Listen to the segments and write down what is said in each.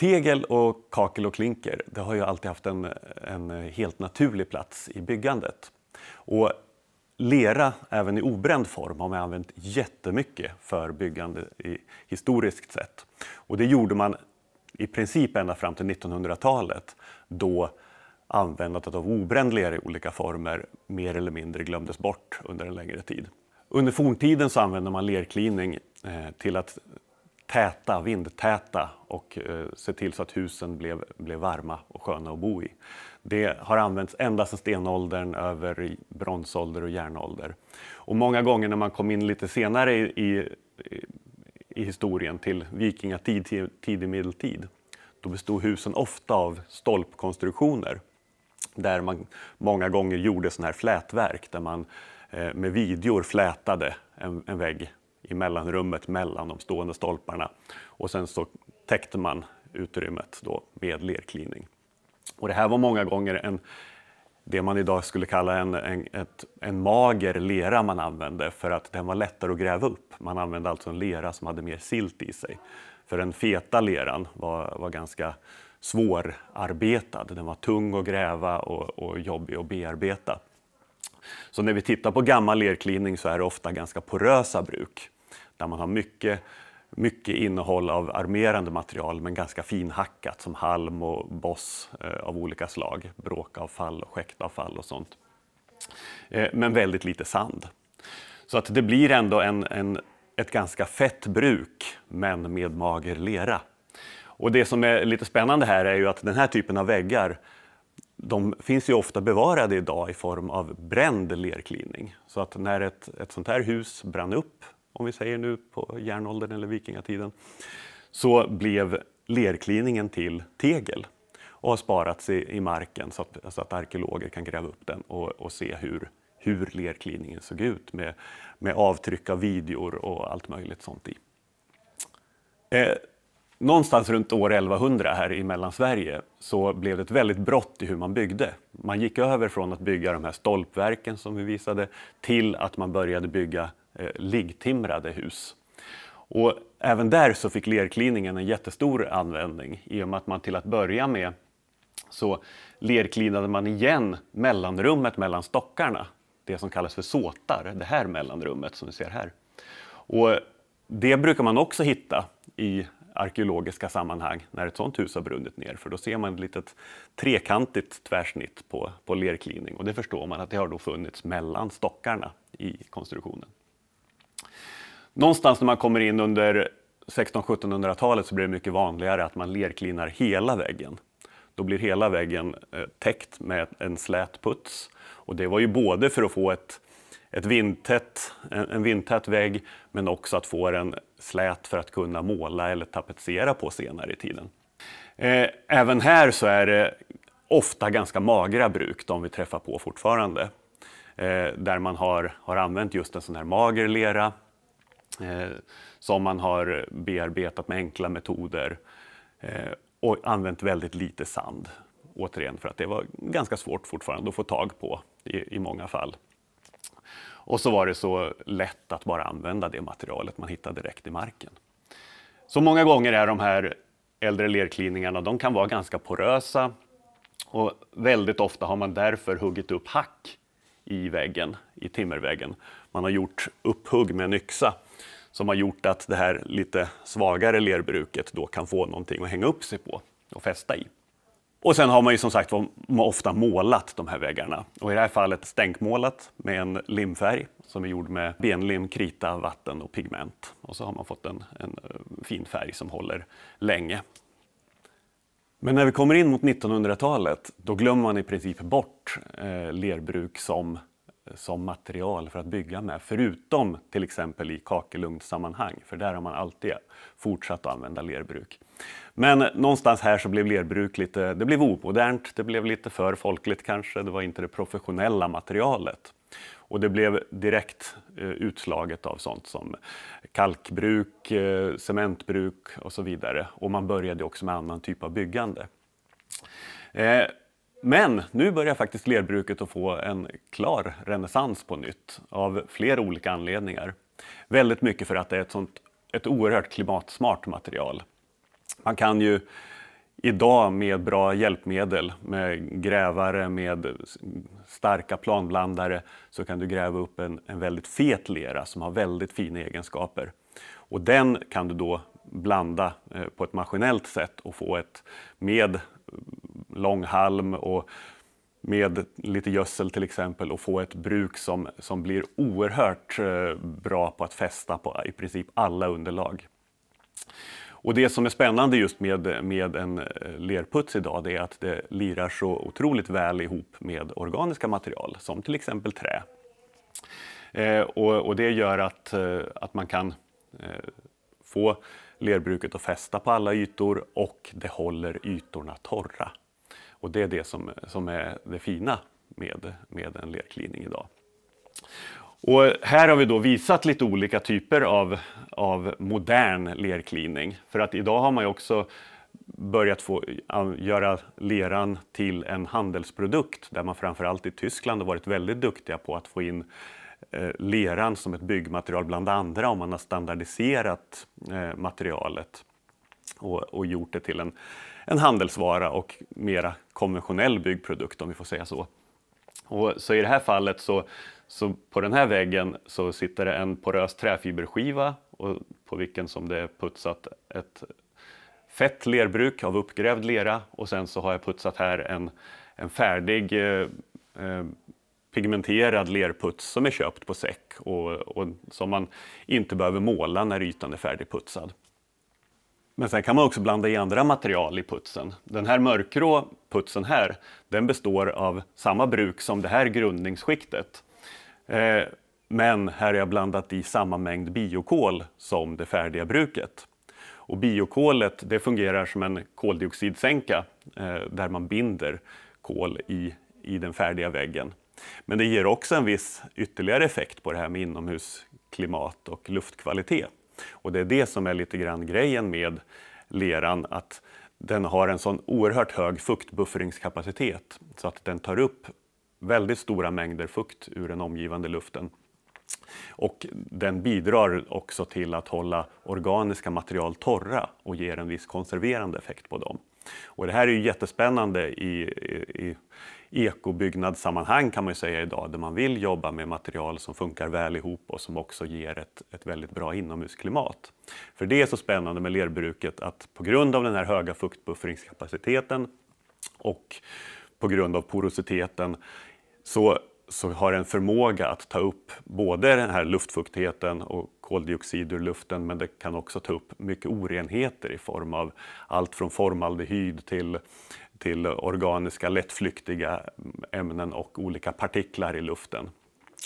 Tegel och kakel och klinker det har ju alltid haft en, en helt naturlig plats i byggandet. Och lera, även i obränd form, har man använt jättemycket för byggande i, historiskt sett. Och det gjorde man i princip ända fram till 1900-talet då användandet av obränd lera i olika former mer eller mindre glömdes bort under en längre tid. Under forntiden så använde man lerklining eh, till att täta, vindtäta och eh, se till så att husen blev, blev varma och sköna att bo i. Det har använts ända sedan stenåldern över bronsålder och järnålder. Och många gånger när man kom in lite senare i, i, i historien till vikingatid, tidig medeltid, då bestod husen ofta av stolpkonstruktioner där man många gånger gjorde sån här flätverk där man eh, med vidjor flätade en, en vägg i mellanrummet mellan de stående stolparna och sen så täckte man utrymmet då med lerklining. Och det här var många gånger en, det man idag skulle kalla en, en, ett, en mager lera man använde för att den var lättare att gräva upp. Man använde alltså en lera som hade mer silt i sig. För den feta leran var, var ganska svårarbetad. Den var tung att gräva och, och jobbig att bearbeta. Så när vi tittar på gammal lerklining så är det ofta ganska porösa bruk där man har mycket, mycket innehåll av armerande material men ganska finhackat som halm och boss eh, av olika slag, bråkavfall och skäktavfall och sånt. Eh, men väldigt lite sand. Så att det blir ändå en, en ett ganska fett bruk, men med mager lera. Och det som är lite spännande här är ju att den här typen av väggar de finns ju ofta bevarade idag i form av bränd lerklining. Så att när ett, ett sånt här hus brann upp om vi säger nu på järnåldern eller vikingatiden, så blev lerkliningen till tegel och har sparats i, i marken så att, så att, arkeologer kan gräva upp den och, och se hur, hur lerkliningen såg ut med, med avtryck av videor och allt möjligt sånt i. Eh, någonstans runt år 1100 här i Mellansverige så blev det ett väldigt brott i hur man byggde. Man gick över från att bygga de här stolpverken som vi visade till att man började bygga eh, liggtimrade hus. Och även där så fick lerkliningen en jättestor användning i och med att man till att börja med så lerklinade man igen mellanrummet mellan stockarna, det som kallas för såtar, det här mellanrummet som vi ser här. Och det brukar man också hitta i arkeologiska sammanhang när ett sådant hus har brunnit ner, för då ser man ett litet trekantigt tvärsnitt på, på lerklining och det förstår man att det har då funnits mellan stockarna i konstruktionen. Någonstans när man kommer in under 1600-1700-talet så blir det mycket vanligare att man lerklinar hela väggen. Då blir hela väggen eh, täckt med en slät puts. Och det var ju både för att få ett, ett vindtätt, en, en vindtät vägg men också att få den slät för att kunna måla eller tapetsera på senare i tiden. Eh, även här så är det ofta ganska magra bruk, de vi träffar på fortfarande. Eh, där man har, har använt just en sån här mager lera Eh, som man har bearbetat med enkla metoder eh, och använt väldigt lite sand. Återigen för att det var ganska svårt fortfarande att få tag på i, i många fall. Och så var det så lätt att bara använda det materialet man hittade direkt i marken. Så många gånger är de här äldre lerkliningarna, de kan vara ganska porösa och väldigt ofta har man därför huggit upp hack i väggen, i timmerväggen. Man har gjort upphugg med en yxa som har gjort att det här lite svagare lerbruket då kan få någonting att hänga upp sig på och fästa i. Och sen har man ju som sagt ofta målat de här väggarna och i det här fallet stänkmålat med en limfärg som är gjord med benlim, krita, vatten och pigment. Och så har man fått en, en eh, fin färg som håller länge. Men när vi kommer in mot 1900-talet då glömmer man i princip bort eh, lerbruk som som material för att bygga med, förutom till exempel i kakelugnssammanhang, för där har man alltid fortsatt att använda lerbruk. Men någonstans här så blev lerbruk lite, det blev omodernt, det blev lite för folkligt kanske, det var inte det professionella materialet. Och det blev direkt eh, utslaget av sånt som kalkbruk, eh, cementbruk och så vidare. Och man började också med annan typ av byggande. Eh, men nu börjar faktiskt lerbruket att få en klar renässans på nytt av flera olika anledningar. Väldigt mycket för att det är ett, sånt, ett oerhört klimatsmart material. Man kan ju idag med bra hjälpmedel, med grävare, med starka planblandare, så kan du gräva upp en, en väldigt fet lera som har väldigt fina egenskaper. Och den kan du då blanda eh, på ett maskinellt sätt och få ett, med lång halm och med lite gödsel till exempel och få ett bruk som, som blir oerhört eh, bra på att fästa på i princip alla underlag. Och det som är spännande just med, med en eh, lerputs idag det är att det lirar så otroligt väl ihop med organiska material som till exempel trä. Eh, och, och, det gör att, eh, att man kan eh, få lerbruket att fästa på alla ytor och det håller ytorna torra. Och det är det som, som är det fina med, med en lerklining idag. Och här har vi då visat lite olika typer av, av modern lerklining. För att idag har man ju också börjat få, göra leran till en handelsprodukt där man framförallt i Tyskland har varit väldigt duktiga på att få in eh, leran som ett byggmaterial bland andra om man har standardiserat eh, materialet och, och gjort det till en, en handelsvara och mera konventionell byggprodukt om vi får säga så. Och så i det här fallet så, så på den här väggen så sitter det en porös träfiberskiva och på vilken som det är putsat ett fett lerbruk av uppgrävd lera och sen så har jag putsat här en, en färdig eh, eh pigmenterad lerputs som är köpt på säck och, och, som man inte behöver måla när ytan är färdigputsad. Men sen kan man också blanda i andra material i putsen. Den här mörkgrå putsen här, den består av samma bruk som det här grundningsskiktet. Eh, men här har jag blandat i samma mängd biokol som det färdiga bruket. Och biokolet det fungerar som en koldioxidsänka eh, där man binder kol i, i den färdiga väggen. Men det ger också en viss ytterligare effekt på det här med inomhusklimat och luftkvalitet. Och det är det som är lite grann grejen med leran, att den har en sån oerhört hög fuktbuffringskapacitet så att den tar upp väldigt stora mängder fukt ur den omgivande luften och den bidrar också till att hålla organiska material torra och ger en viss konserverande effekt på dem. Och det här är ju jättespännande i, i, i ekobyggnadssammanhang kan man ju säga idag där man vill jobba med material som funkar väl ihop och som också ger ett, ett väldigt bra inomhusklimat. För det är så spännande med lerbruket att på grund av den här höga fuktbuffringskapaciteten och på grund av porositeten så så har den förmåga att ta upp både den här luftfuktigheten och koldioxid ur luften men det kan också ta upp mycket orenheter i form av allt från formaldehyd till, till organiska lättflyktiga ämnen och olika partiklar i luften.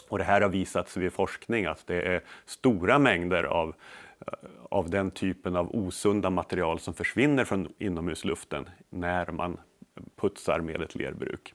Och det här har visats vid forskning att det är stora mängder av, av den typen av osunda material som försvinner från inomhusluften när man putsar med ett lerbruk.